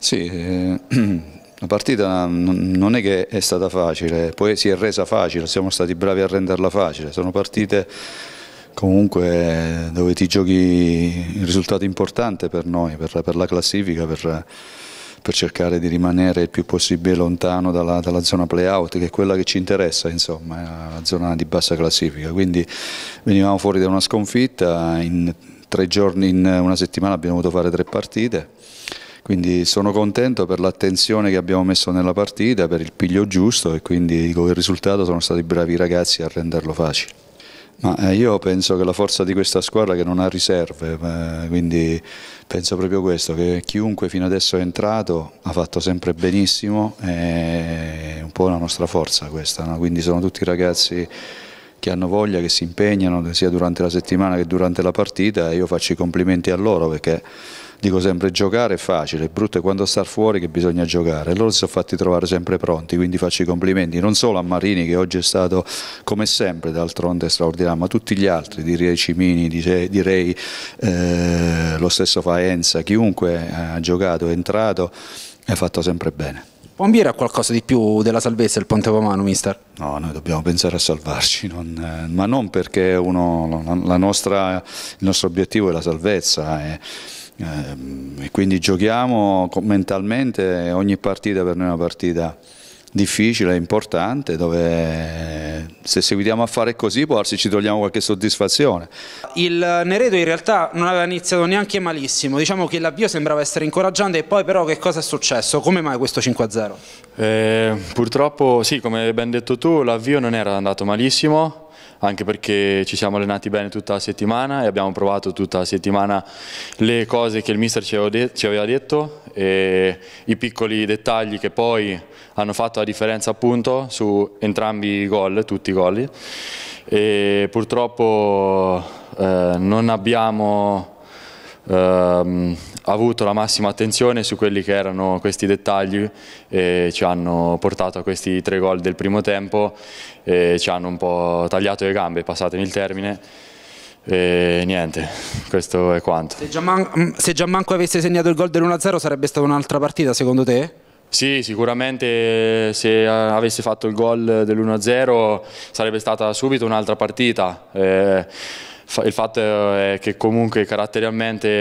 Sì, eh, la partita non è che è stata facile, poi si è resa facile, siamo stati bravi a renderla facile, sono partite comunque dove ti giochi il risultato importante per noi, per, per la classifica, per, per, cercare di rimanere il più possibile lontano dalla, dalla zona playout, che è quella che ci interessa, insomma, eh, la zona di bassa classifica. Quindi venivamo fuori da una sconfitta, in tre giorni, in una settimana abbiamo dovuto fare tre partite quindi sono contento per l'attenzione che abbiamo messo nella partita, per il piglio giusto e quindi con il risultato sono stati bravi i ragazzi a renderlo facile. Ma eh, io penso che la forza di questa squadra che non ha riserve, eh, quindi penso proprio questo, che chiunque fino adesso è entrato ha fatto sempre benissimo, è un po' la nostra forza questa, no? quindi sono tutti ragazzi che hanno voglia, che si impegnano sia durante la settimana che durante la partita e io faccio i complimenti a loro perché dico sempre giocare è facile, è brutto è quando star fuori che bisogna giocare, loro si sono fatti trovare sempre pronti, quindi faccio i complimenti non solo a Marini che oggi è stato come sempre d'altronde straordinario, ma a tutti gli altri, direi Cimini, direi eh, lo stesso Faenza, chiunque ha giocato, è entrato, è fatto sempre bene. Può ambire a qualcosa di più della salvezza il Ponte Pomano, mister? No, noi dobbiamo pensare a salvarci, non, eh, ma non perché uno, la nostra, il nostro obiettivo è la salvezza. Eh. Ehm, e quindi giochiamo mentalmente ogni partita per noi è una partita difficile, importante, dove se seguiamo a fare così può darsi ci togliamo qualche soddisfazione. Il Neredo in realtà non aveva iniziato neanche malissimo, diciamo che l'avvio sembrava essere incoraggiante e poi però che cosa è successo? Come mai questo 5-0? Eh, purtroppo sì, come ben detto tu, l'avvio non era andato malissimo, anche perché ci siamo allenati bene tutta la settimana e abbiamo provato tutta la settimana le cose che il mister ci aveva, detto e i piccoli dettagli che poi hanno fatto la differenza appunto su entrambi i gol, tutti i gol e purtroppo eh, non abbiamo ehm, avuto la massima attenzione su quelli che erano questi dettagli e ci hanno portato a questi tre gol del primo tempo e ci hanno un po' tagliato le gambe, passatemi il termine. E niente, questo è quanto. Se Gianman mm, se Gianmanco avesse segnato il gol dell'1-0 sarebbe stata un'altra partita secondo te? Sì, sicuramente se avesse fatto il gol dell'1-0 sarebbe stata subito un'altra partita. Eh, il fatto è che comunque caratterialmente